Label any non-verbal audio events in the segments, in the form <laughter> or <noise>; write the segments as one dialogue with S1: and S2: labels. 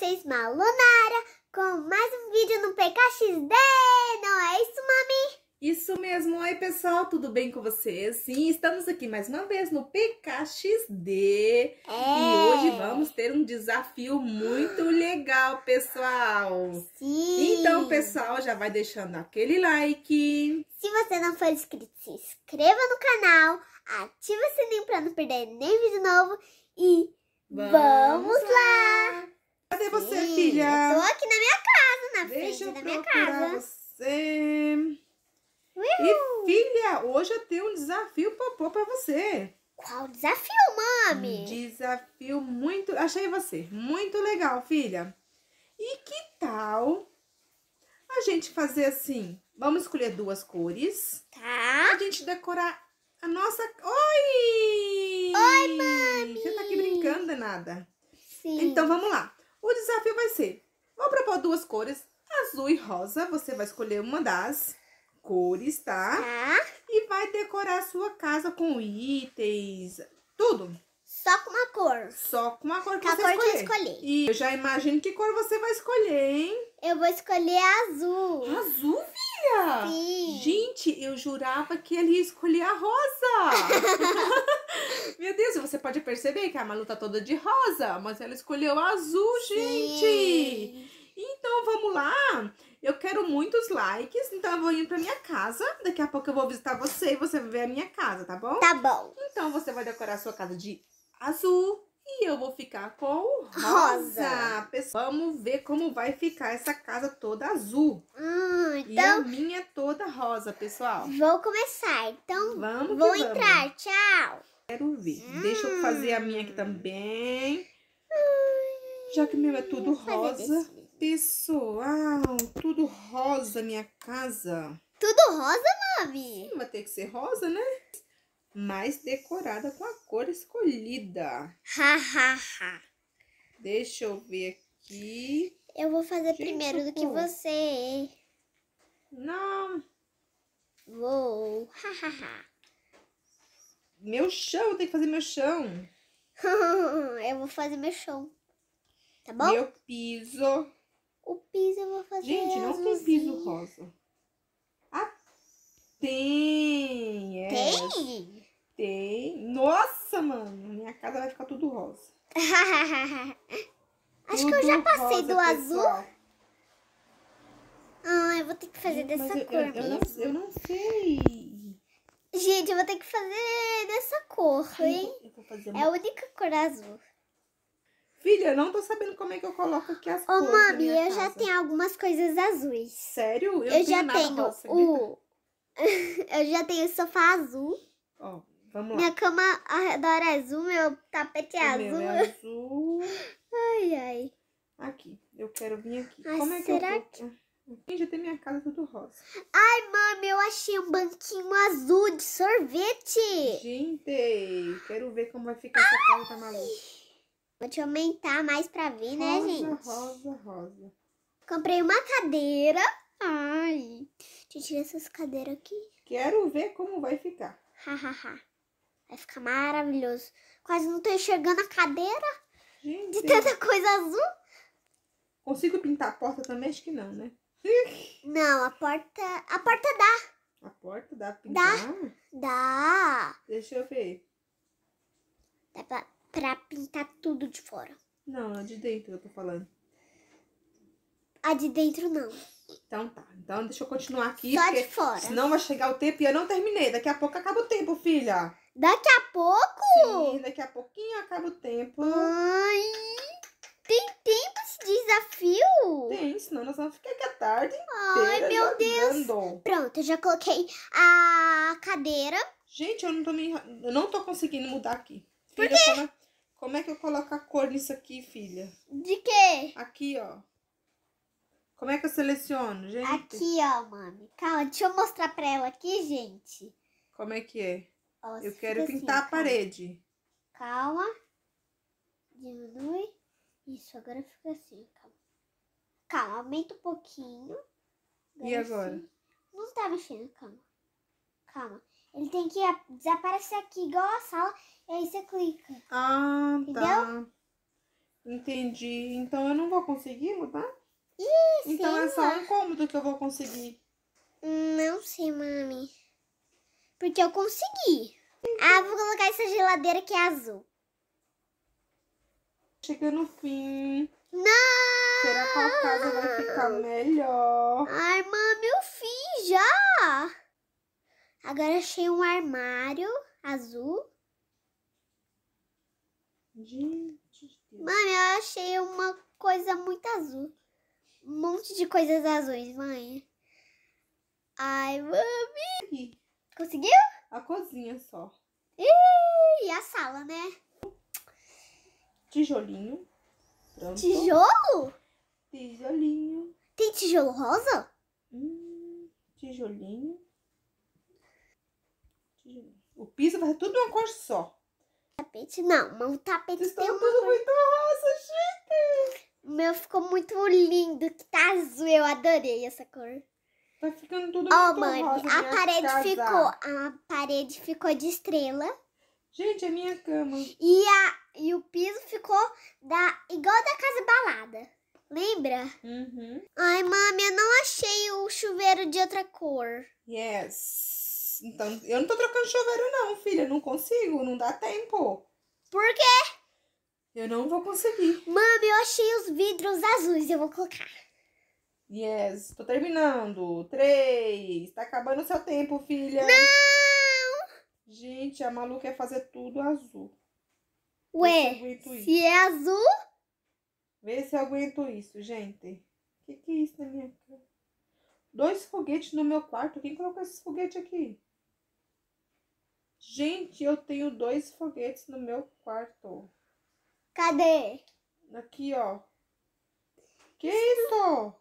S1: vocês, Malonara,
S2: com mais um vídeo no PKXD, não é isso, mami? Isso mesmo, oi pessoal, tudo bem com vocês? Sim, estamos aqui mais uma vez no PKXD é. e hoje vamos ter um desafio muito legal, pessoal. Sim. Então, pessoal, já vai deixando aquele like. Se você não
S1: for inscrito, se inscreva no canal, ativa o sininho para não perder nem vídeo novo e vamos, vamos lá. lá. Cadê você, filha? Eu tô aqui na minha casa, na Deixa frente da minha casa.
S2: Você. Uhul. E, filha, hoje eu tenho um desafio popô pra você.
S1: Qual desafio,
S2: mami? Um desafio muito. Achei você. Muito legal, filha. E que tal a gente fazer assim? Vamos escolher duas cores. Tá. A gente decorar a nossa. Oi! Oi, mami! Você tá aqui brincando, nada? Sim. Então vamos lá. O desafio vai ser: vou propor duas cores, azul e rosa. Você vai escolher uma das cores, tá? Tá. E vai decorar a sua casa com itens, tudo. Só com uma cor. Só com uma cor que, que você cor escolher. Que eu escolher. E eu já imagino que cor você vai escolher, hein? Eu vou escolher azul. Azul, filha? Sim. Gente, eu jurava que ele ia escolher a rosa. <laughs> Deus, você pode perceber que a Malu tá toda de rosa, mas ela escolheu azul, Sim. gente! Então vamos lá! Eu quero muitos likes, então eu vou indo pra minha casa. Daqui a pouco eu vou visitar você e você vai ver a minha casa, tá bom? Tá bom. Então você vai decorar a sua casa de azul e eu vou ficar com rosa. rosa. Vamos ver como vai ficar essa casa toda azul. Hum, então... E a minha toda rosa, pessoal. Vou começar, então vamos vou vamos. entrar, tchau. Quero ver. Deixa eu fazer a minha aqui também. Hum. Já que o meu é tudo rosa. Pessoal, tudo rosa minha casa. Tudo rosa, mami? Sim, vai ter que ser rosa, né? Mas decorada com a cor escolhida. Ha, ha, ha. Deixa eu ver aqui. Eu vou fazer Gente, primeiro do que
S1: você. Não. Vou. Ha, ha, ha.
S2: Meu chão, eu tenho que fazer meu chão. <laughs> eu vou fazer meu chão. Tá bom? Meu piso. O
S1: piso eu vou fazer. Gente, não tem piso
S2: rosa. Ah, tem. É. Tem? Tem. Nossa, mano. Minha casa vai ficar tudo rosa. <laughs> Acho tudo que eu já passei rosa, do azul.
S1: Ah, eu vou ter que fazer Sim, dessa cor. Eu, eu, não, eu não sei. Gente, eu vou ter que fazer dessa cor, hein? é a única cor azul. Filha, eu não tô
S2: sabendo como é que eu coloco aqui as Ô, cores. Ô, mami, eu casa. já tenho
S1: algumas coisas azuis. Sério? Eu, eu já tenho o.
S2: <laughs>
S1: eu já tenho o sofá azul. Ó, vamos lá. Minha cama ao redor é azul, meu tapete é azul. Meu é azul. <laughs> ai, ai. Aqui, eu quero vir aqui. Ai, como é será que eu. Tô... Que... Ah. Gente, até minha casa tudo rosa. Ai, mami, eu achei um banquinho azul de sorvete. Gente, quero ver como vai ficar essa casa, tá maluca. Vou te aumentar mais pra ver, né, gente? Rosa, rosa, rosa. Comprei uma cadeira. Ai, deixa eu tirar essas cadeiras aqui. Quero ver como vai ficar. Hahaha. vai ficar maravilhoso. Quase não tô enxergando a cadeira. Gente. De tanta coisa azul. Consigo pintar a porta também? Acho que não, né? Não, a porta. A porta dá. A porta dá pra pintar? Dá. Dá. Deixa eu ver. Dá pra,
S2: pra pintar tudo de fora. Não, a de dentro eu tô falando. A de dentro não. Então tá. Então deixa eu continuar aqui. Só de fora. Senão vai chegar o tempo e eu não terminei. Daqui a pouco acaba o tempo, filha. Daqui a pouco? Sim, daqui a pouquinho acaba o tempo. Ai, tem tempo desafio? Tem, senão nós vamos ficar aqui a tarde Ai, meu jogando. Deus. Pronto, eu já coloquei a cadeira. Gente, eu não tô, me... eu não tô conseguindo mudar aqui. Filha, Por quê? Como é... como é que eu coloco a cor nisso aqui, filha? De quê? Aqui, ó. Como é que eu seleciono, gente? Aqui, ó, mami. Calma, deixa eu mostrar pra ela aqui, gente. Como é que é? eu quero assim, pintar assim, a calma. parede. Calma.
S1: Diminui. Isso, agora fica assim, calma. Calma, aumenta um pouquinho. e agora? Assim. Não tá mexendo, calma. Calma. Ele tem que desaparecer aqui, igual a sala, e aí você clica. Ah,
S2: tá. Entendeu? tá. Entendi. Então eu não vou conseguir mudar? Ih, então sim, é só um cômodo que eu vou conseguir. Não sei, mami.
S1: Porque eu consegui. Ah, vou colocar essa geladeira que é azul chega no fim. Não! Será que a casa vai ficar melhor? Ai, mami, eu fiz já! Agora achei um armário azul. Gente. Mãe, eu achei uma coisa muito azul. Um monte de coisas azuis, mãe. Ai, mami!
S2: Conseguiu? A cozinha só.
S1: E a sala, né?
S2: tijolinho. Pronto.
S1: Tijolo? Tijolinho. Tem tijolo rosa? Hum, tijolinho. tijolinho. O piso vai ser tudo uma cor só. Tapete não, mas o tapete Vocês tem uma tudo cor... muito rosa, gente! O meu ficou muito lindo, que tá azul. Eu adorei essa cor. Tá
S2: ficando tudo oh, muito mãe, rosa. Ó, mãe, a parede ficou,
S1: a parede ficou de estrela. Gente, a é minha cama. E, a, e o piso ficou da, igual da casa balada. Lembra? Uhum. Ai, mami, eu não achei o chuveiro de outra cor.
S2: Yes. Então, eu não tô trocando chuveiro, não, filha. Não consigo, não dá tempo. Por quê? Eu não vou conseguir. Mami, eu achei os vidros azuis, eu vou colocar. Yes, tô terminando. Três. Tá acabando o seu tempo, filha. Não! Gente, a Malu quer fazer tudo azul. Ué, se, é azul? Vê se eu aguento isso, gente. O que, que é isso na minha cara? Dois foguetes no meu quarto. Quem colocou esses foguetes aqui? Gente, eu tenho dois foguetes no meu quarto. Cadê? Aqui, ó. Que isso?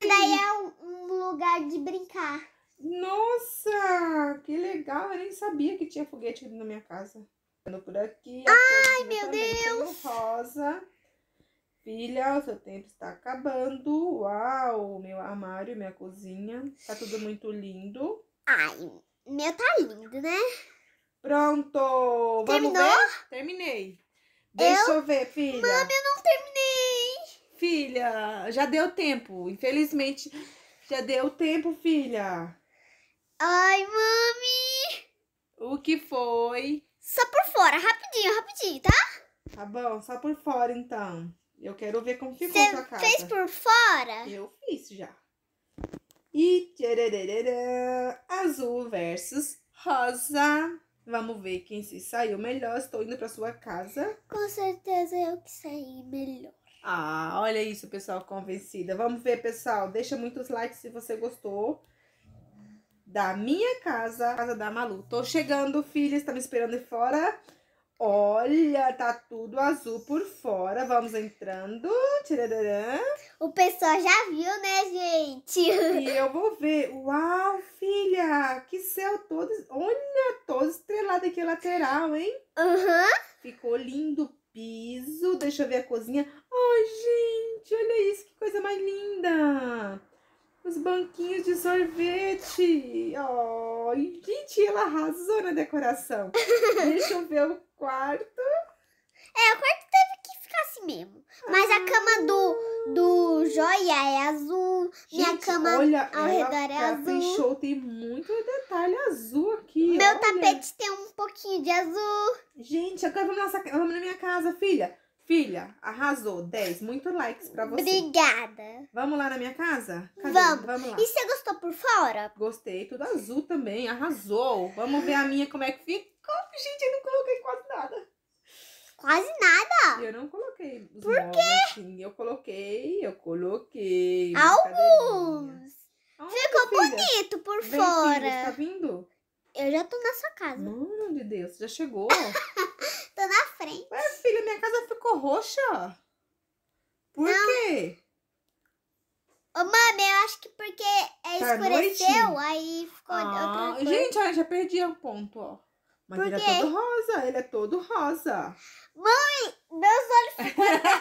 S2: Daí é um lugar de brincar. Nossa, que legal. Eu nem sabia que tinha foguete na minha casa. Ando por aqui. Ai, meu Deus. rosa. Filha, o seu tempo está acabando. Uau, meu armário, minha cozinha. Tá tudo muito lindo. Ai, meu tá lindo, né? Pronto. Terminou? Terminei. Deixa eu, eu ver, filha. Mami, eu não terminei. Filha, já deu tempo. Infelizmente, já deu tempo, filha. Ai, mami! O que foi? Só por fora, rapidinho, rapidinho, tá? Tá bom, só por fora então. Eu quero ver como ficou a sua casa. fez por fora? Eu fiz já. E tchararará, azul versus rosa. Vamos ver quem se saiu melhor. Estou indo para sua casa.
S1: Com certeza eu que saí melhor.
S2: Ah, olha isso, pessoal, convencida. Vamos ver, pessoal. Deixa muitos likes se você gostou da minha casa, casa da Malu. Tô chegando, filha, está me esperando aí fora. Olha, tá tudo azul por fora. Vamos entrando. O pessoal já viu, né, gente? E eu vou ver. Uau, filha, que céu todo. Olha, todo estrelado aqui a lateral, hein? Aham. Uhum. Ficou lindo o piso. Deixa eu ver a cozinha. Ai, gente, olha isso, que coisa mais linda os banquinhos de sorvete. Oh, e, gente, ela arrasou na decoração. <laughs> Deixa eu ver o quarto. É, o quarto
S1: teve que ficar assim mesmo. Mas ah. a cama do, do Joia é azul. Gente, minha cama olha, ao redor é tá azul. Show, tem muito
S2: detalhe azul aqui. Meu olha. tapete tem um pouquinho de azul. Gente, agora vamos, nossa, vamos na minha casa, filha. Filha, arrasou. 10. Muito likes pra você. Obrigada. Vamos lá na minha casa? Cadê? Vamos. Vamos lá. E você gostou por fora? Gostei. Tudo azul também. Arrasou. Vamos ver a minha como é que ficou. Gente, eu não coloquei quase nada. Quase nada? Eu não coloquei. Os por quê? Assim. Eu coloquei, eu coloquei. Alguns. ficou bonito
S1: por Vem, fora. Filha, tá
S2: vindo? Eu já tô na sua casa. Mano de Deus, já chegou? <laughs> na frente. Ué, filha, minha casa ficou roxa. Por Não. quê?
S1: Ô, mami, eu acho que porque é, tá escureceu, noite? aí
S2: ficou ah, outra Gente, olha, já perdi o um ponto, ó. Mas Por ele é quê? é todo rosa, ele é todo rosa. Mãe, meus olhos <laughs> ficam...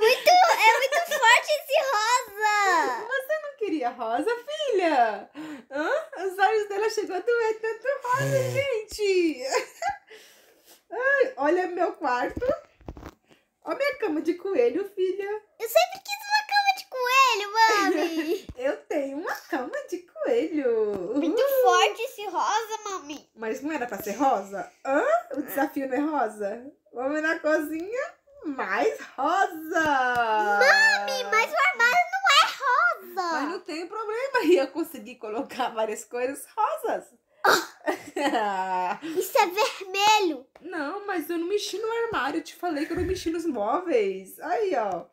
S2: muito,
S1: é muito forte esse rosa.
S2: Você não queria rosa, filha? Hã? Os olhos dela chegou a doer tanto rosa, é. gente. ela disse rosa, mami. Mas não era pra ser rosa? Hã? O desafio não é rosa? Vamos na cozinha mais rosa. Mami, mas o armário não é rosa. Mas não tem problema. Ia conseguir colocar várias coisas rosas. Oh, <laughs> isso é vermelho. Não, mas eu não mexi no armário. Eu te falei que eu não mexi nos móveis. Aí, ó.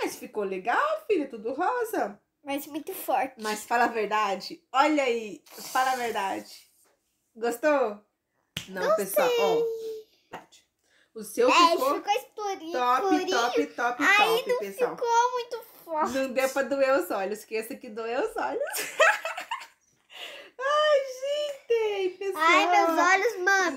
S2: Mas ficou legal, filha. Tudo rosa. Mas muito forte. Mas fala a verdade. Olha aí. Fala a verdade. Gostou? Não, Gostei. pessoal. Ó. O seu é, ficou, ficou top, top, top, top, pessoal. ficou muito forte. Não deu pra doer os olhos, esqueça que doeu os olhos. <laughs>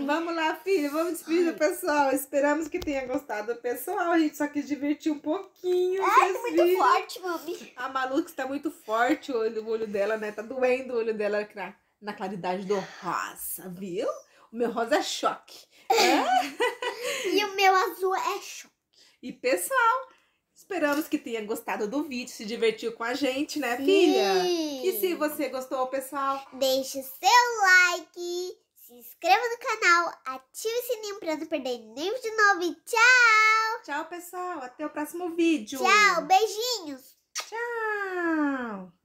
S2: Vamos lá, filho, vamos despedir do pessoal. Esperamos que tenha gostado do pessoal. A gente só quis divertir um pouquinho. Ai, tá muito viram. forte, mami. A Malu que está muito forte o olho, o olho dela, né? Tá doendo o olho dela na, na claridade do rosa, viu? O meu rosa é choque. É? <laughs> e o meu azul é choque. E pessoal, Esperamos que tenha gostado do vídeo, se divertiu com a gente, né, filha? Sim. E se você gostou, pessoal,
S1: deixe seu like se inscreva no canal, ative o sininho para não perder nenhum de novo e tchau! Tchau, pessoal! Até o próximo vídeo! Tchau! Beijinhos! Tchau!